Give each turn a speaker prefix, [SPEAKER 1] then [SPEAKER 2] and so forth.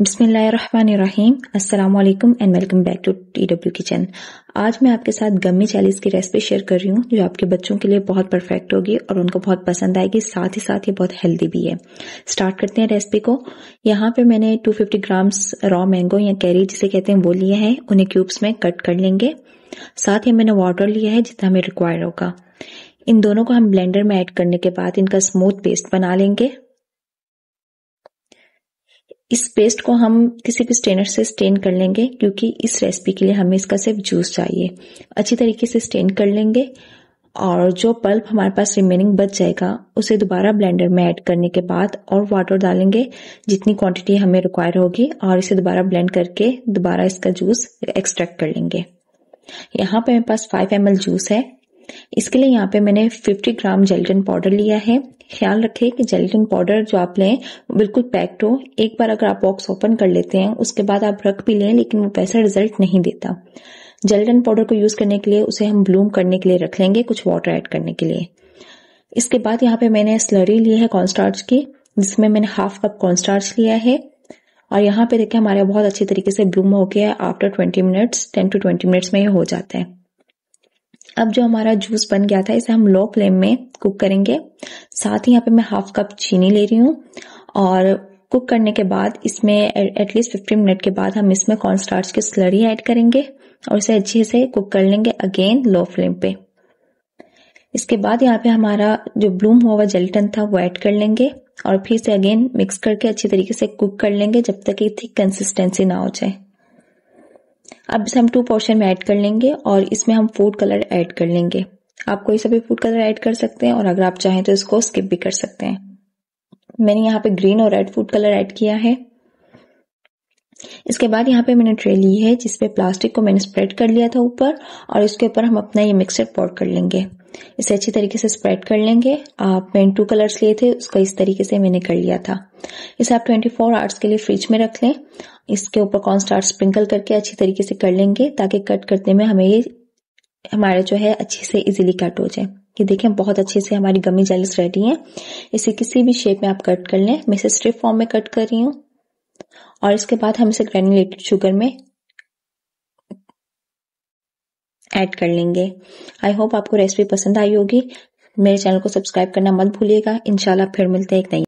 [SPEAKER 1] बिस्मिल्लाहिर्रहमानिर्रहीम अस्सलाम वालेकुम and welcome back to T W kitchen आज मैं आपके साथ गमी चालीस की रेसिपी शेयर कर रही हूँ जो आपके बच्चों के लिए बहुत परफेक्ट होगी और उनको बहुत पसंद आएगी साथ ही साथ ये बहुत हेल्दी भी है स्टार्ट करते हैं रेसिपी को यहाँ पे मैंने 250 ग्राम्स रॉ मैंगो या कैरी जिसे कहते हैं वो लिए हैं उन्हें क्यूब्स में कट कर लेंगे साथ ही मैंने वाटर लिया है जितना हमें रिक्वायर होगा इन दोनों को हम ब्लेंडर में ऐड करने के बाद इनका स्मूथ पेस्ट बना लेंगे इस पेस्ट को हम किसी भी स्टेनर से स्टेन कर लेंगे क्योंकि इस रेसिपी के लिए हमें इसका सिर्फ जूस चाहिए अच्छी तरीके से स्टेन कर लेंगे और जो पल्प हमारे पास रिमेनिंग बच जाएगा उसे दोबारा ब्लेंडर में ऐड करने के बाद और वाटर डालेंगे जितनी क्वांटिटी हमें रिक्वायर होगी और इसे दोबारा ब्लेंड करके दोबारा इसका जूस एक्सट्रैक्ट कर लेंगे यहाँ पे मेरे पास 5 एम जूस है इसके लिए यहाँ पे मैंने 50 ग्राम जेलटन पाउडर लिया है ख्याल रखें कि जेलेटिन पाउडर जो आप लें बिल्कुल पैक्ड हो एक बार अगर आप बॉक्स ओपन कर लेते हैं उसके बाद आप रख भी लें लेकिन वो वैसा रिजल्ट नहीं देता जेलेटिन पाउडर को यूज़ करने के लिए उसे हम ब्लूम करने के लिए रख लेंगे कुछ वाटर ऐड करने के लिए इसके बाद यहाँ पे मैंने स्लरी ली है कॉन्स्टार्च की जिसमें मैंने हाफ कप कॉन्स्टार्च लिया है और यहाँ पे देखिए हमारे बहुत अच्छे तरीके से ब्लूम हो गया है after twenty minutes ten to twenty minutes में ये हो जाता है अब जो हमारा जूस बन गया था इसे हम लो फ्लेम में कुक करेंगे साथ ही यहाँ पे मैं हाफ कप चीनी ले रही हूँ और कुक करने के बाद इसमें एटलीस्ट फिफ्टीन मिनट के बाद हम इसमें कॉर्न की स्लरी ऐड करेंगे और इसे अच्छे से कुक कर लेंगे अगेन लो फ्लेम पे इसके बाद यहाँ पे हमारा जो ब्लूम हुआ हुआ था वो ऐड कर लेंगे और फिर से अगेन मिक्स करके अच्छी तरीके से कुक कर लेंगे जब तक ये थिक कंसिस्टेंसी ना हो जाए अब इसे हम टू पोर्शन में ऐड कर लेंगे और इसमें हम फूड कलर ऐड कर लेंगे आप कोई सा भी फूड कलर ऐड कर सकते हैं और अगर आप चाहें तो इसको स्किप भी कर सकते हैं मैंने यहाँ पे ग्रीन और रेड फूड कलर ऐड किया है इसके बाद यहाँ पे मैंने ट्रे ली है जिसपे प्लास्टिक को मैंने स्प्रेड कर लिया था ऊपर और इसके ऊपर हम अपना ये मिक्सर पोर कर लेंगे इसे अच्छी तरीके से स्प्रेड कर लेंगे आप मैं टू कलर्स लिए थे उसको इस तरीके से मैंने कर लिया था इसे आप 24 फोर आवर्स के लिए फ्रिज में रख लें इसके ऊपर कॉर्न स्टार स्प्रिंकल करके अच्छी तरीके से कर लेंगे ताकि कट करने में हमें ये हमारे जो है अच्छे से इजिली कट हो जाए ये देखें बहुत अच्छे से हमारी गमी जेलिस रेडी है इसे किसी भी शेप में आप कट कर लें मैं इसे स्ट्रिप फॉर्म में कट कर रही हूँ और इसके बाद हम इसे ग्रेनुलेटेड शुगर में ऐड कर लेंगे आई होप आपको रेसिपी पसंद आई होगी मेरे चैनल को सब्सक्राइब करना मत भूलिएगा इंशाल्लाह फिर मिलते हैं एक नई